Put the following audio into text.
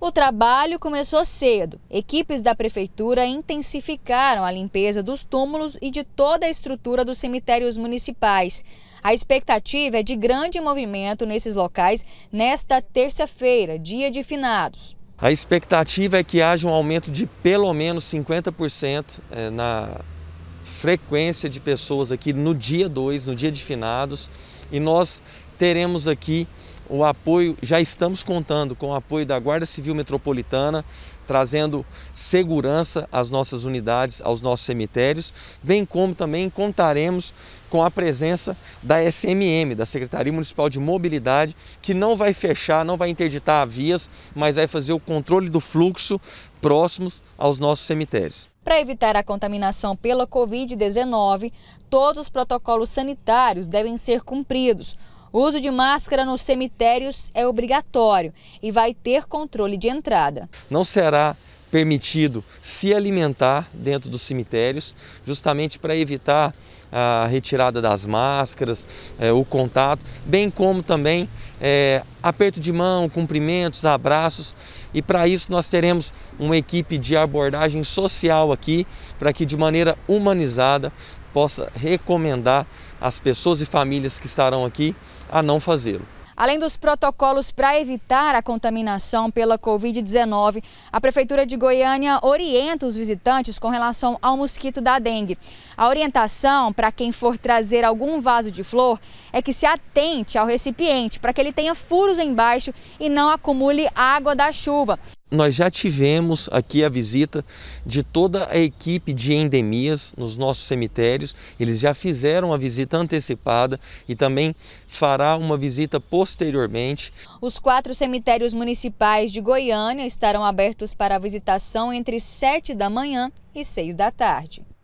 O trabalho começou cedo. Equipes da prefeitura intensificaram a limpeza dos túmulos e de toda a estrutura dos cemitérios municipais. A expectativa é de grande movimento nesses locais nesta terça-feira, dia de finados. A expectativa é que haja um aumento de pelo menos 50% eh, na frequência de pessoas aqui no dia 2, no dia de finados, e nós teremos aqui o apoio, já estamos contando com o apoio da Guarda Civil Metropolitana, trazendo segurança às nossas unidades, aos nossos cemitérios, bem como também contaremos com a presença da SMM, da Secretaria Municipal de Mobilidade, que não vai fechar, não vai interditar vias, mas vai fazer o controle do fluxo próximos aos nossos cemitérios. Para evitar a contaminação pela Covid-19, todos os protocolos sanitários devem ser cumpridos. O uso de máscara nos cemitérios é obrigatório e vai ter controle de entrada. Não será permitido se alimentar dentro dos cemitérios, justamente para evitar a retirada das máscaras, é, o contato, bem como também é, aperto de mão, cumprimentos, abraços. E para isso nós teremos uma equipe de abordagem social aqui, para que de maneira humanizada possa recomendar às pessoas e famílias que estarão aqui a não fazê-lo. Além dos protocolos para evitar a contaminação pela Covid-19, a Prefeitura de Goiânia orienta os visitantes com relação ao mosquito da dengue. A orientação para quem for trazer algum vaso de flor é que se atente ao recipiente para que ele tenha furos embaixo e não acumule água da chuva. Nós já tivemos aqui a visita de toda a equipe de endemias nos nossos cemitérios. Eles já fizeram a visita antecipada e também fará uma visita posteriormente. Os quatro cemitérios municipais de Goiânia estarão abertos para visitação entre 7 da manhã e 6 da tarde.